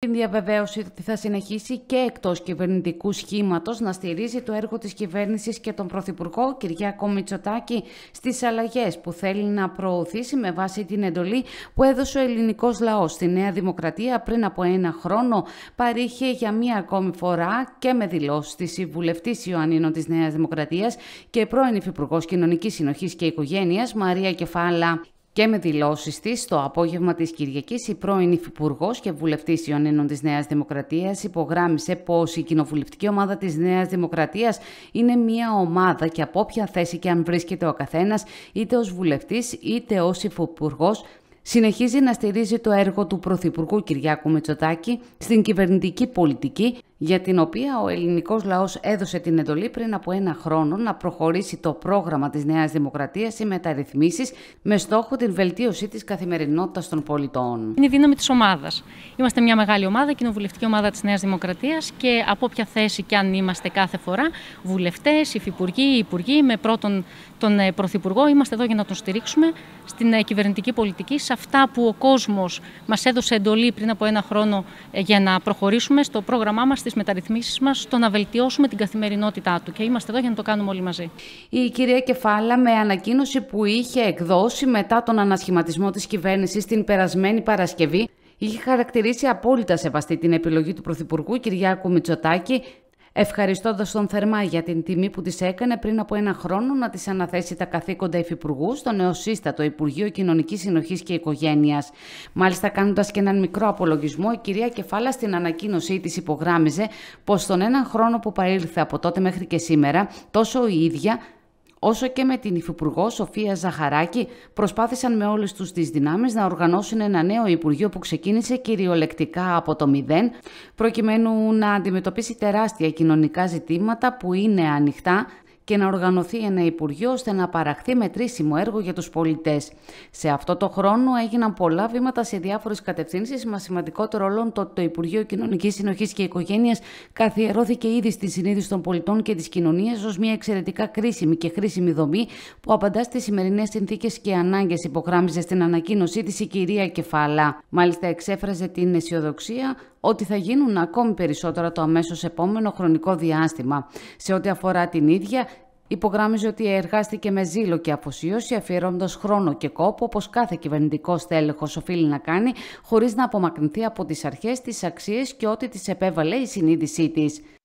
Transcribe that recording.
την διαβεβαίωση ότι θα συνεχίσει και εκτός κυβερνητικού σχήματος να στηρίζει το έργο της κυβέρνησης και τον Πρωθυπουργό Κυριάκο Μητσοτάκη στις αλλαγές που θέλει να προωθήσει με βάση την εντολή που έδωσε ο ελληνικός λαός στη Νέα Δημοκρατία πριν από ένα χρόνο. Παρήχε για μία ακόμη φορά και με δηλώσεις της Συμβουλευτής Ιωαννίνων της Νέας Δημοκρατίας και πρώην Υφυπουργός Κοινωνικής Συνοχής και Οικογένειας Μαρία Κεφάλα. Και με δηλώσεις της, το απόγευμα της Κυριακής, η πρώην Υφυπουργός και βουλευτής Ιωνίνων της Νέας Δημοκρατίας υπογράμμισε πως η κοινοβουλευτική ομάδα της Νέας Δημοκρατίας είναι μια ομάδα και από όποια θέση και αν βρίσκεται ο καθένας, είτε ως βουλευτής είτε ως Υφυπουργός, συνεχίζει να στηρίζει το έργο του Πρωθυπουργού Κυριάκου Μετσοτάκη στην κυβερνητική πολιτική για την οποία ο ελληνικός λαός έδωσε την εντολή πριν από ένα χρόνο να προχωρήσει το πρόγραμμα της Νέας Δημοκρατίας ή μεταρρυθμίσεις με στόχο την βελτίωση της καθημερινότητας των πολιτών. Είναι η δύναμη της ομάδας. Είμαστε μια μεγάλη ομάδα, κοινοβουλευτική ομάδα της Νέας Δημοκρατίας και από ποια θέση και αν είμαστε κάθε φορά, βουλευτές, υφυπουργοί, υπουργοί, με πρώτον τον ε, Πρωθυπουργό, είμαστε εδώ για να τον στηρίξουμε στην ε, κυβερνητική πολιτική, σε αυτά που ο κόσμος μας έδωσε εντολή πριν από ένα χρόνο ε, για να προχωρήσουμε στο πρόγραμμά μας τις μεταρρυθμίσεις μας στο να βελτιώσουμε την καθημερινότητά του. Και είμαστε εδώ για να το κάνουμε όλοι μαζί. Η κυρία Κεφάλα, με ανακοίνωση που είχε εκδώσει μετά τον ανασχηματισμό της κυβέρνησης την περασμένη Παρασκευή, είχε χαρακτηρίσει απόλυτα σεβαστή την επιλογή του Πρωθυπουργού Κυριάκου Μητσοτάκη ευχαριστώντας τον θερμά για την τιμή που της έκανε πριν από ένα χρόνο να της αναθέσει τα καθήκοντα υφυπουργού στο νεοσύστατο Υπουργείο Κοινωνικής Συνοχής και Οικογένειας. Μάλιστα, κάνοντας και έναν μικρό απολογισμό, η κυρία Κεφάλα στην ανακοίνωσή της υπογράμμιζε πως τον έναν χρόνο που παρήλθε από τότε μέχρι και σήμερα, τόσο η ίδια όσο και με την Υφυπουργό Σοφία Ζαχαράκη προσπάθησαν με όλες τους τις δυνάμεις να οργανώσουν ένα νέο Υπουργείο που ξεκίνησε κυριολεκτικά από το μηδέν προκειμένου να αντιμετωπίσει τεράστια κοινωνικά ζητήματα που είναι ανοιχτά και να οργανωθεί ένα Υπουργείο ώστε να παραχθεί μετρήσιμο έργο για τους πολιτές. Σε αυτό το χρόνο έγιναν πολλά βήματα σε διάφορες κατευθύνσεις, μα σημαντικότερο όλων το, το Υπουργείο Κοινωνικής Συνοχής και Οικογένειας καθιερώθηκε ήδη στη συνείδηση των πολιτών και της κοινωνίας ως μια εξαιρετικά κρίσιμη και χρήσιμη δομή που απαντά στις σημερινές συνθήκες και ανάγκες, υπογράμμιζε στην ανακοίνωσή της η κυρία Κεφαλά. Μάλιστα, εξέφραζε την αισιοδοξία ότι θα γίνουν ακόμη περισσότερα το αμέσως επόμενο χρονικό διάστημα. Σε ό,τι αφορά την ίδια, Υπογράμμιζε ότι εργάστηκε με ζήλο και αφοσίωση, αφιερώνοντας χρόνο και κόπο, όπως κάθε κυβερνητικό στέλεχος οφείλει να κάνει, χωρίς να απομακρυνθεί από τις αρχές, τις αξίες και ό,τι της επέβαλε η συνείδησή της.